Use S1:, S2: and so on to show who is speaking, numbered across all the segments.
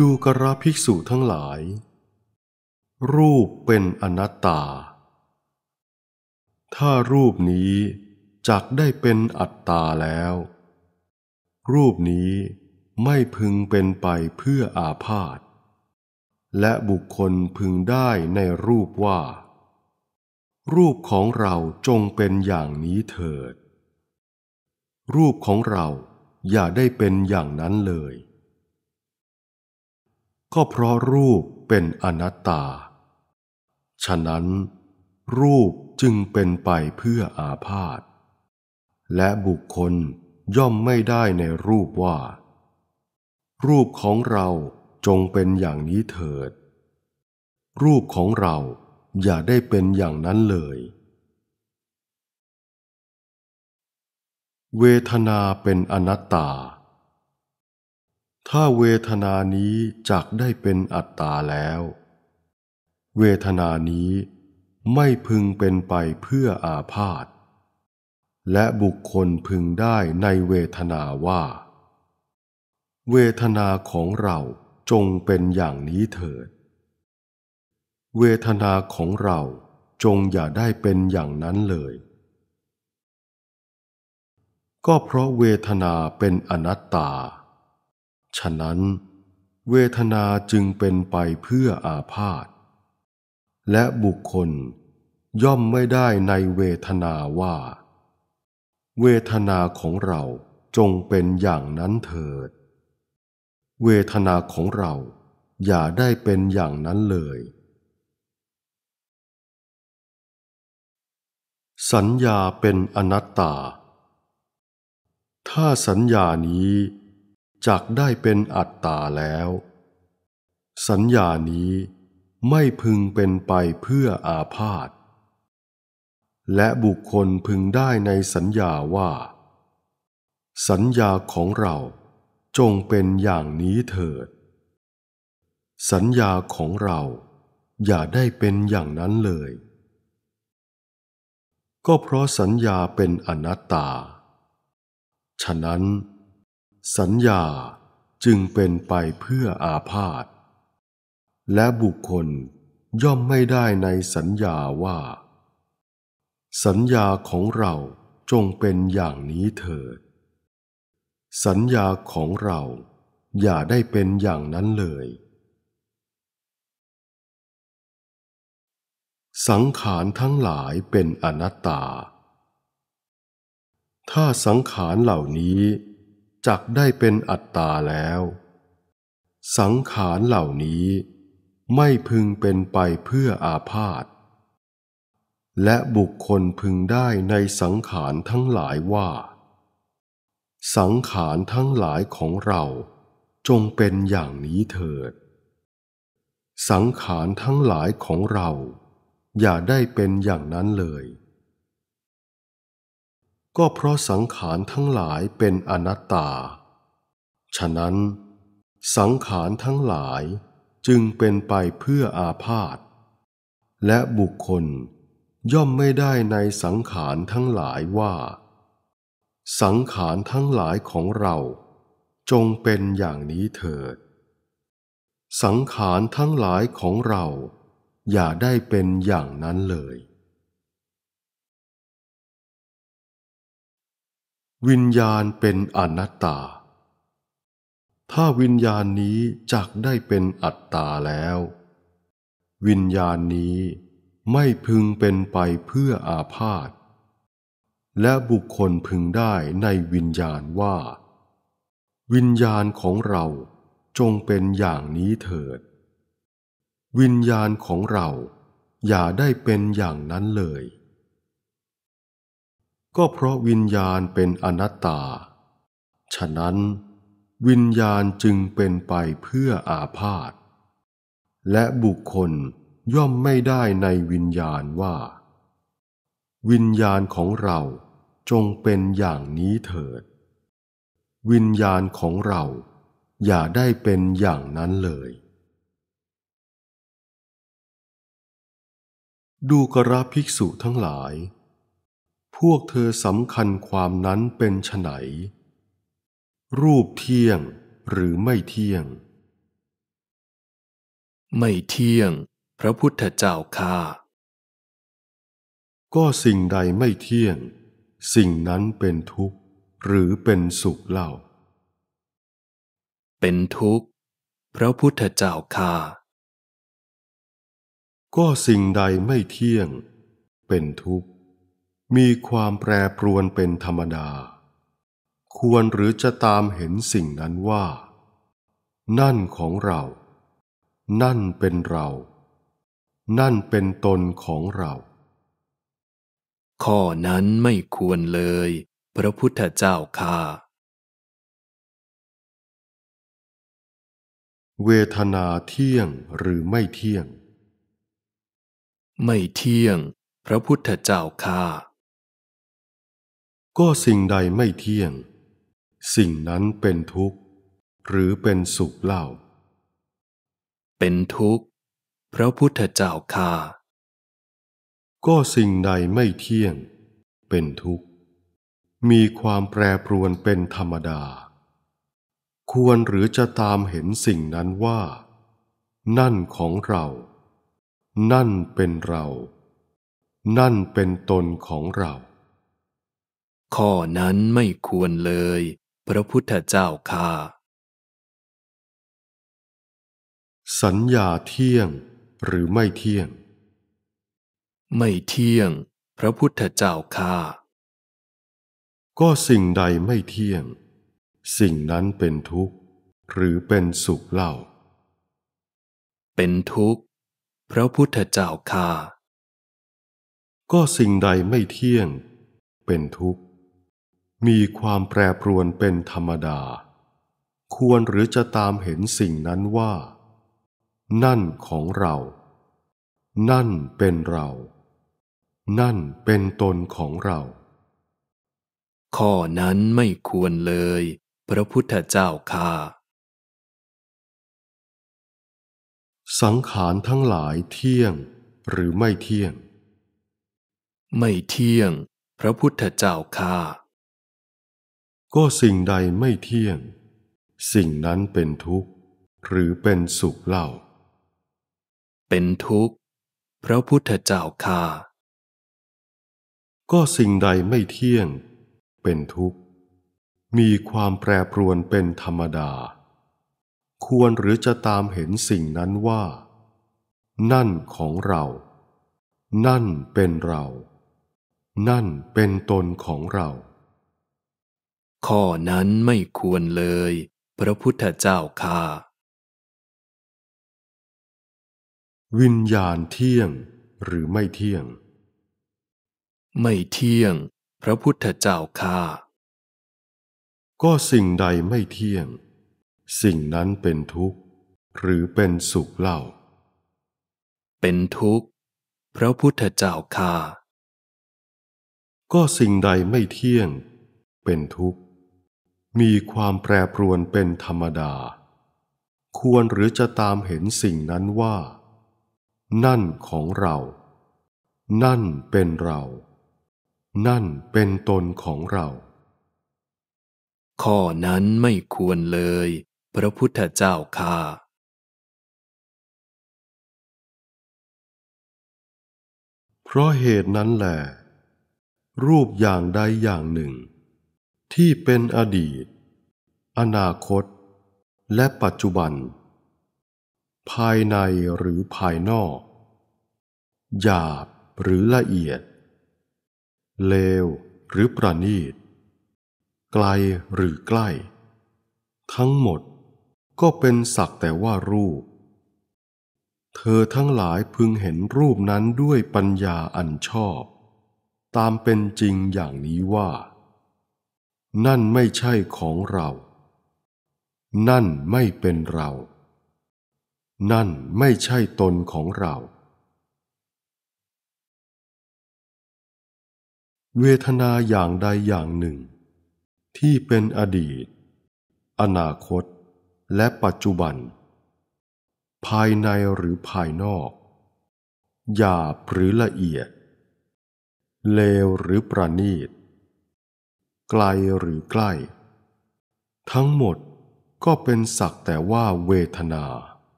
S1: ดูกระภิกษุทั้งหลาย รูปเป็นอนัตตา ถ้ารูปนี้จักได้เป็นอัตตาแล้ว รูปนี้ไม่พึงเป็นไปเพื่ออาพาธและบุคคลพึงได้ในรูปว่า รูปของเราจงเป็นอย่างนี้เถิด รูปของเราอย่าได้เป็นอย่างนั้นเลยก็เพราะรูปเป็นอนัตตา ฉะนั้น รูปจึงเป็นไปเพื่ออาพาธ และบุคคลย่อมไม่ได้ในรูปว่า รูปของเราจงเป็นอย่างนี้เถิด รูปของเราอย่าได้เป็นอย่างนั้นเลย เวทนาเป็นอนัตตาถ้าเวทนานี้จักได้เป็นอัตตาแล้ว เวทนานี้ไม่พึงเป็นไปเพื่ออาพาธ และบุคคลพึงได้ในเวทนาว่า เวทนาของเราจงเป็นอย่างนี้เถิด เวทนาของเราจงอย่าได้เป็นอย่างนั้นเลย ก็เพราะเวทนาเป็นอนัตตาฉะนั้น เวทนาจึงเป็นไปเพื่ออาพาธและบุคคลย่อมไม่ได้ในเวทนาว่า เวทนาของเราจงเป็นอย่างนั้นเถิด เวทนาของเราอย่าได้เป็นอย่างนั้นเลย สัญญาเป็นอนัตตา ถ้าสัญญานี้จักได้เป็นอัตตาแล้ว สัญญานี้ไม่พึงเป็นไปเพื่ออาพาธและบุคคลพึงได้ในสัญญาว่า สัญญาของเราจงเป็นอย่างนี้เถิด สัญญาของเรา อย่าได้เป็นอย่างนั้นเลย ก็เพราะสัญญาเป็นอนัตตา ฉะนั้นสัญญาจึงเป็นไปเพื่ออาพาธ และบุคคลย่อมไม่ได้ในสัญญาว่า สัญญาของเราจงเป็นอย่างนี้เถิด สัญญาของเราอย่าได้เป็นอย่างนั้นเลย สังขารทั้งหลายเป็นอนัตตา ถ้าสังขารเหล่านี้จักได้เป็นอัตตาแล้ว สังขารเหล่านี้ไม่พึงเป็นไปเพื่ออาพาธ และบุคคลพึงได้ในสังขารทั้งหลายว่า สังขารทั้งหลายของเราจงเป็นอย่างนี้เถิด สังขารทั้งหลายของเราอย่าได้เป็นอย่างนั้นเลยก็เพราะสังขารทั้งหลายเป็นอนัตตา ฉะนั้น สังขารทั้งหลายจึงเป็นไปเพื่ออาพาธ และบุคคลย่อมไม่ได้ในสังขารทั้งหลายว่า สังขารทั้งหลายของเราจงเป็นอย่างนี้เถิด สังขารทั้งหลายของเราอย่าได้เป็นอย่างนั้นเลยวิญญาณเป็นอนัตตา ถ้าวิญญาณนี้จักได้เป็นอัตตาแล้ว วิญญาณนี้ไม่พึงเป็นไปเพื่ออาพาธ และบุคคลพึงได้ในวิญญาณว่า วิญญาณของเราจงเป็นอย่างนี้เถิด วิญญาณของเราอย่าได้เป็นอย่างนั้นเลยก็เพราะวิญญาณเป็นอนัตตา ฉะนั้นวิญญาณจึงเป็นไปเพื่ออาพาธ และบุคคลย่อมไม่ได้ในวิญญาณว่า วิญญาณของเราจงเป็นอย่างนี้เถิด วิญญาณของเรา อย่าได้เป็นอย่างนั้นเลย ดูกระภิกษุทั้งหลายพวกเธอสำคัญความนั้นเป็นไฉนรูปเที่ยงหรือไม่เที่ยง ไม่เที่ยง พระพุทธเจ้าค่าก็สิ่งใดไม่เที่ยง สิ่งนั้นเป็นทุกข์หรือเป็นสุขเล่า เป็นทุกข์ พระพุทธเจ้าค่าก็สิ่งใดไม่เที่ยง เป็นทุกข์มีความแปรปรวนเป็นธรรมดา ควรหรือจะตามเห็นสิ่งนั้นว่า นั่นของเรา นั่นเป็นเรา นั่นเป็นตนของเรา ข้อนั้นไม่ควรเลย พระพุทธเจ้าค่าเวทนาเที่ยงหรือไม่เที่ยง ไม่เที่ยง พระพุทธเจ้าค่าก็สิ่งใดไม่เที่ยงสิ่งนั้นเป็นทุกข์ หรือเป็นสุขเล่า เป็นทุกข์พระพุทธเจ้าค่าก็สิ่งใดไม่เที่ยงเป็นทุกข์ มีความแปรปรวนเป็นธรรมดา ควรหรือจะตามเห็นสิ่งนั้นว่านั่นของเรา นั่นเป็นเรา นั่นเป็นตนของเราข้อนั้นไม่ควรเลย พระพุทธเจ้าค่ะสัญญาเที่ยงหรือไม่เที่ยง ไม่เที่ยง พระพุทธเจ้าค่ะก็สิ่งใดไม่เที่ยง สิ่งนั้นเป็นทุกข์ หรือเป็นสุขเล่า เป็นทุกข์ พระพุทธเจ้าค่ะก็สิ่งใดไม่เที่ยง เป็นทุกข์มีความแปรปรวนเป็นธรรมดา ควรหรือจะตามเห็นสิ่งนั้นว่า นั่นของเรา นั่นเป็นเรา นั่นเป็นตนของเรา ข้อนั้นไม่ควรเลย พระพุทธเจ้าค่าสังขารทั้งหลายเที่ยงหรือไม่เที่ยง ไม่เที่ยง พระพุทธเจ้าค่าก็สิ่งใดไม่เที่ยง สิ่งนั้นเป็นทุกข์ หรือเป็นสุขเล่า เป็นทุกข์พระพุทธเจ้าค่าก็สิ่งใดไม่เที่ยง เป็นทุกข์ มีความแปรปรวนเป็นธรรมดา ควรหรือจะตามเห็นสิ่งนั้นว่า นั่นของเรา นั่นเป็นเรา นั่นเป็นตนของเราข้อนั้นไม่ควรเลย พระพุทธเจ้าค่าวิญญาณเที่ยงหรือไม่เที่ยง ไม่เที่ยงพระพุทธเจ้าค่า ก็สิ่งใดไม่เที่ยง สิ่งนั้นเป็นทุกข์ หรือเป็นสุขเล่า เป็นทุกข์ พระพุทธเจ้าค่าก็สิ่งใดไม่เที่ยง เป็นทุกข์มีความแปรปรวนเป็นธรรมดา ควรหรือจะตามเห็นสิ่งนั้นว่า นั่นของเรา นั่นเป็นเรา นั่นเป็นตนของเรา ข้อนั้นไม่ควรเลย พระพุทธเจ้าค่าเพราะเหตุนั้นแหละรูปอย่างใดอย่างหนึ่งที่เป็นอดีต อนาคต และปัจจุบัน ภายในหรือภายนอก หยาบหรือละเอียด เลวหรือประณีต ไกลหรือใกล้ ทั้งหมดก็เป็นสักแต่ว่ารูป เธอทั้งหลายพึงเห็นรูปนั้นด้วยปัญญาอันชอบ ตามเป็นจริงอย่างนี้ว่านั่นไม่ใช่ของเรา นั่นไม่เป็นเรา นั่นไม่ใช่ตนของเรา เวทนาอย่างใดอย่างหนึ่ง ที่เป็นอดีต อนาคต และปัจจุบัน ภายในหรือภายนอก หยาบหรือละเอียด เลวหรือประณีตไกลหรือใกล้ ทั้งหมดก็เป็นสักแต่ว่าเวทนา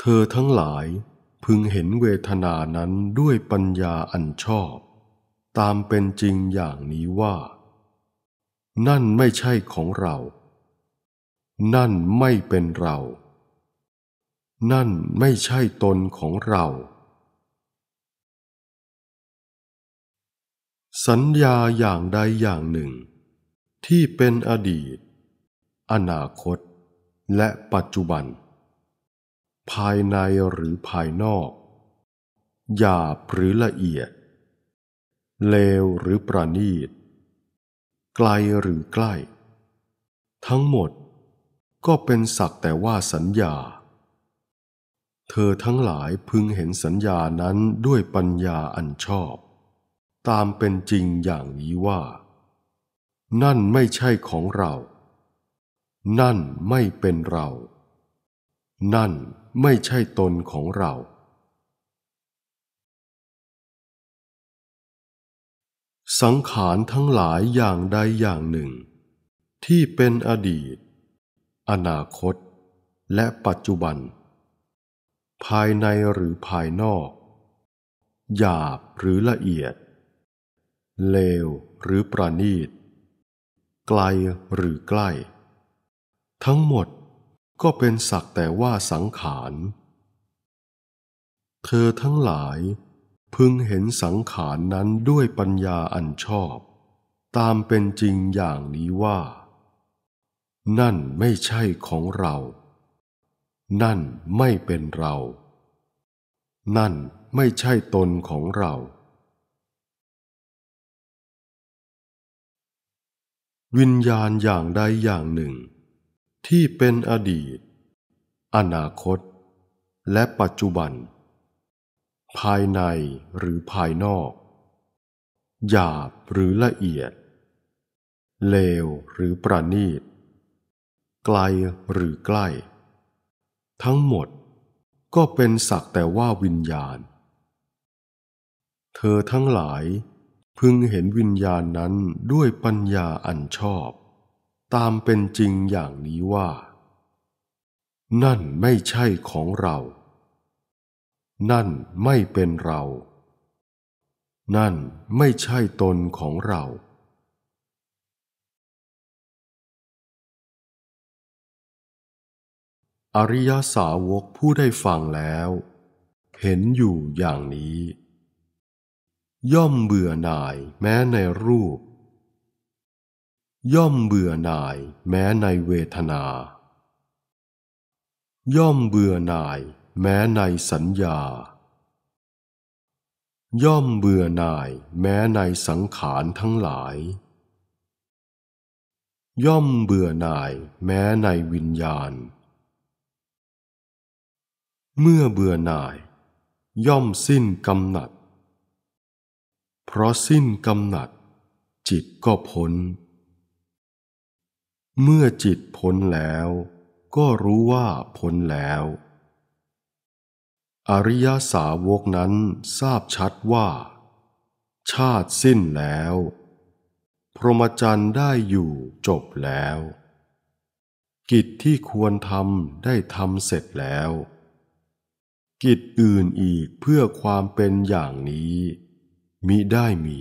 S1: เธอทั้งหลายพึงเห็นเวทนานั้นด้วยปัญญาอันชอบ ตามเป็นจริงอย่างนี้ว่า นั่นไม่ใช่ของเรา นั่นไม่เป็นเรา นั่นไม่ใช่ตนของเราสัญญาอย่างใดอย่างหนึ่ง ที่เป็นอดีต อนาคตและปัจจุบัน ภายในหรือภายนอก หยาบหรือละเอียด เลวหรือประณีต ไกลหรือใกล้ ทั้งหมดก็เป็นสักแต่ว่าสัญญา เธอทั้งหลายพึงเห็นสัญญานั้นด้วยปัญญาอันชอบตามเป็นจริงอย่างนี้ว่า นั่นไม่ใช่ของเรา นั่นไม่เป็นเรา นั่นไม่ใช่ตนของเรา สังขารทั้งหลายอย่างใดอย่างหนึ่ง ที่เป็นอดีต อนาคต และปัจจุบัน ภายในหรือภายนอก หยาบหรือละเอียดเลวหรือประณีต ไกลหรือใกล้ทั้งหมดก็เป็นสักแต่ว่าสังขารเธอทั้งหลายพึงเห็นสังขารนั้นด้วยปัญญาอันชอบ ตามเป็นจริงอย่างนี้ว่า นั่นไม่ใช่ของเรา นั่นไม่เป็นเรา นั่นไม่ใช่ตนของเราวิญญาณอย่างใดอย่างหนึ่ง ที่เป็นอดีต อนาคต และปัจจุบัน ภายในหรือภายนอก หยาบหรือละเอียด เลวหรือประณีต ไกลหรือใกล้ ทั้งหมด ก็เป็นสักแต่ว่าวิญญาณ เธอทั้งหลายพึงเห็นวิญญาณนั้นด้วยปัญญาอันชอบ ตามเป็นจริงอย่างนี้ว่า นั่นไม่ใช่ของเรา นั่นไม่เป็นเรา นั่นไม่ใช่ตนของเรา อริยสาวกผู้ได้ฟังแล้ว เห็นอยู่อย่างนี้ย่อมเบื่อหน่ายแม้ในรูป ย่อมเบื่อหน่ายแม้ในเวทนา ย่อมเบื่อหน่ายแม้ในสัญญา ย่อมเบื่อหน่ายแม้ในสังขารทั้งหลาย ย่อมเบื่อหน่ายแม้ในวิญญาณ เมื่อเบื่อหน่าย ย่อมสิ้นกำหนัดเพราะสิ้นกำหนัด จิตก็พ้น เมื่อจิตพ้นแล้วก็รู้ว่าพ้นแล้ว อริยสาวกนั้นทราบชัดว่า ชาติสิ้นแล้ว พรหมจรรย์ได้อยู่จบแล้ว กิจที่ควรทำได้ทำเสร็จแล้ว กิจอื่นอีกเพื่อความเป็นอย่างนี้มิได้มี